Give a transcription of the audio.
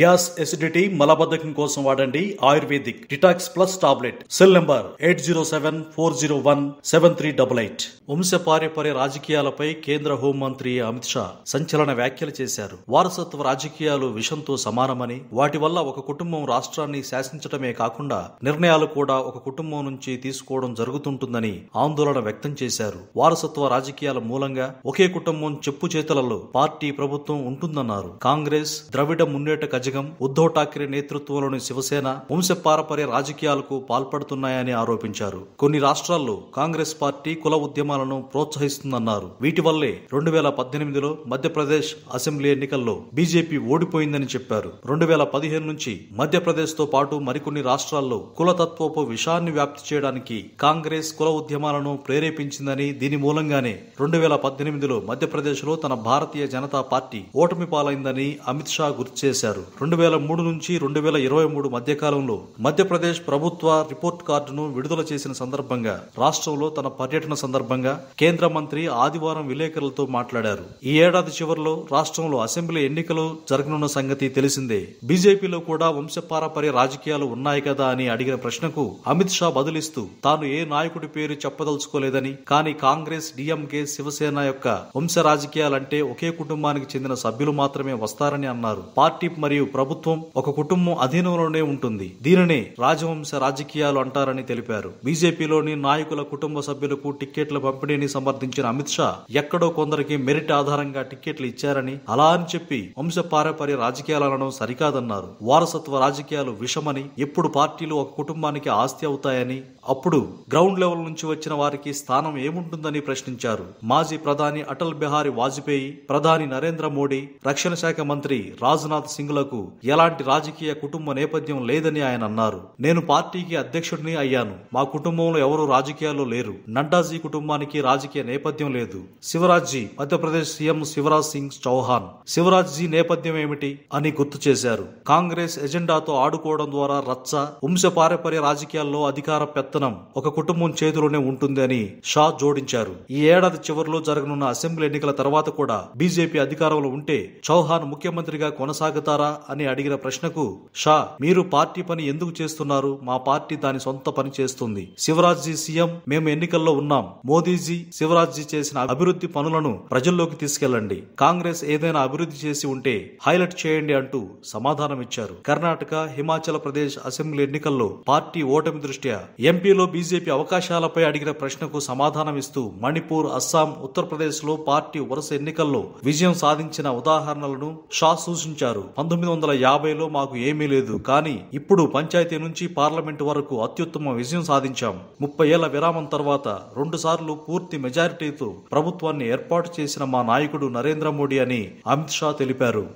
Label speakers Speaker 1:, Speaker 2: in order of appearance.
Speaker 1: gas acidity మలబద్ధకం కోసం వాడండి ayurvedic detox plus tablet cell number eight zero seven four zero one seven three double eight వంశ రాజకీయాలపై కేంద్ర హోంమంత్రి అమిత్ షా సంచలన వ్యాఖ్యలు చేశారు వారసత్వ రాజకీయాలు విషంతో సమానమని వాటి వల్ల ఒక కుటుంబం రాష్ట్రాన్ని శాసించడమే కాకుండా నిర్ణయాలు కూడా ఒక కుటుంబం నుంచి తీసుకోవడం జరుగుతుంటుందని ఆందోళన వ్యక్తం చేశారు వారసత్వ రాజకీయాల మూలంగా ఒకే కుటుంబం చెప్పు చేతులలో పార్టీ ప్రభుత్వం ఉంటుందన్నారు కాంగ్రెస్ ద్రవిడ మున్నేట కజ నైజగం ఉద్ధవ్ ఠాక్రే నేతృత్వంలోని శివసేన వంశపారపర్య రాజకీయాలకు పాల్పడుతున్నాయని ఆరోపించారు కొన్ని రాష్ట్రాల్లో కాంగ్రెస్ పార్టీ కుల ఉద్యమాలను ప్రోత్సహిస్తుందన్నారు వీటి వల్లే రెండు వేల పద్దెనిమిదిలో మధ్యప్రదేశ్ అసెంబ్లీ ఎన్నికల్లో బీజేపీ ఓడిపోయిందని చెప్పారు రెండు వేల పదిహేను నుంచి మధ్యప్రదేశ్ తో పాటు మరికొన్ని రాష్ట్రాల్లో కులతత్వపు విషాన్ని వ్యాప్తి చేయడానికి కాంగ్రెస్ కుల ఉద్యమాలను ప్రేరేపించిందని దీని మూలంగానే రెండు వేల పద్దెనిమిదిలో మధ్యప్రదేశ్లో తన భారతీయ జనతా పార్టీ ఓటమి పాలైందని అమిత్ షా గుర్తు చేశారు రెండు వేల మూడు నుంచి రెండు వేల ఇరవై మూడు మధ్యకాలంలో మధ్యప్రదేశ్ ప్రభుత్వ రిపోర్ట్ కార్డును విడుదల చేసిన సందర్భంగా రాష్ట్రంలో తన పర్యటన సందర్భంగా కేంద్ర మంత్రి ఆదివారం విలేకరులతో మాట్లాడారు ఈ ఏడాది చివరిలో రాష్ట్రంలో అసెంబ్లీ ఎన్నికలు జరగనున్న సంగతి తెలిసిందే బీజేపీలో కూడా వంశపారపర్య రాజకీయాలు ఉన్నాయి కదా అని అడిగిన ప్రశ్నకు అమిత్ షా బదులిస్తూ తాను ఏ నాయకుడి పేరు చెప్పదలుచుకోలేదని కానీ కాంగ్రెస్ డిఎంకే శివసేన యొక్క వంశ రాజకీయాలంటే ఒకే కుటుంబానికి చెందిన సభ్యులు మాత్రమే వస్తారని అన్నారు పార్టీ మరియు మరియు ప్రభుత్వం ఒక కుటుంబం అధీనంలోనే ఉంటుంది దీనినే రాజవంశ రాజకీయాలు అంటారని తెలిపారు బీజేపీలోని నాయకుల కుటుంబ సభ్యులకు టిక్కెట్ల పంపిణీని సమర్థించిన అమిత్ షా ఎక్కడో కొందరికి మెరిట్ ఆధారంగా టిక్కెట్లు ఇచ్చారని అలా అని చెప్పి వంశ పారపర్య రాజకీయాలను సరికాదన్నారు వారసత్వ రాజకీయాలు విషమని ఎప్పుడు పార్టీలు ఒక కుటుంబానికి ఆస్తి అవుతాయని అప్పుడు గ్రౌండ్ లెవెల్ నుంచి వచ్చిన వారికి స్థానం ఏముంటుందని ప్రశ్నించారు మాజీ ప్రధాని అటల్ బిహారీ వాజ్పేయి ప్రధాని నరేంద్ర మోడీ రక్షణ శాఖ మంత్రి రాజ్నాథ్ సింగ్లకు అభ్యర్థులకు ఎలాంటి రాజకీయ కుటుంబ నేపథ్యం లేదని ఆయన అన్నారు నేను పార్టీకి అధ్యక్షుడిని అయ్యాను మా కుటుంబంలో ఎవరూ రాజకీయాల్లో లేరు నడ్డాజీ కుటుంబానికి రాజకీయ నేపథ్యం లేదు శివరాజ్జీ మధ్యప్రదేశ్ సీఎం శివరాజ్ సింగ్ చౌహాన్ శివరాజ్జీ నేపథ్యం ఏమిటి అని గుర్తు చేశారు కాంగ్రెస్ ఎజెండాతో ఆడుకోవడం ద్వారా రచ్చ పారపర్య రాజకీయాల్లో అధికార పెత్తనం ఒక కుటుంబం చేతిలోనే ఉంటుందని షా జోడించారు ఈ ఏడాది చివరిలో జరగనున్న అసెంబ్లీ ఎన్నికల తర్వాత కూడా బీజేపీ అధికారంలో ఉంటే చౌహాన్ ముఖ్యమంత్రిగా కొనసాగుతారా అని అడిగిన ప్రశ్నకు షా మీరు పార్టీ పని ఎందుకు చేస్తున్నారు మా పార్టీ దాని సొంత పని చేస్తుంది శివరాజ్జీ సీఎం మేము ఎన్నికల్లో ఉన్నాం మోదీజీ శివరాజ్జీ చేసిన అభివృద్ధి పనులను ప్రజల్లోకి తీసుకెళ్లండి కాంగ్రెస్ ఏదైనా అభివృద్ధి చేసి ఉంటే హైలైట్ చేయండి అంటూ సమాధానం ఇచ్చారు కర్ణాటక హిమాచల్ ప్రదేశ్ అసెంబ్లీ ఎన్నికల్లో పార్టీ ఓటమి దృష్ట్యా ఎంపీలో బీజేపీ అవకాశాలపై అడిగిన ప్రశ్నకు సమాధానం ఇస్తూ మణిపూర్ అస్సాం ఉత్తరప్రదేశ్ లో పార్టీ వరుస ఎన్నికల్లో విజయం సాధించిన ఉదాహరణలను షా సూచించారు పంతొమ్మిది పంతొమ్మిది వందల యాభైలో మాకు ఏమీ లేదు కానీ ఇప్పుడు పంచాయతీ నుంచి పార్లమెంటు వరకు అత్యుత్తమ విజయం సాధించాం ముప్పై ఏళ్ల విరామం తర్వాత రెండుసార్లు పూర్తి మెజారిటీతో ప్రభుత్వాన్ని ఏర్పాటు చేసిన మా నాయకుడు నరేంద్ర మోడీ అని అమిత్ షా తెలిపారు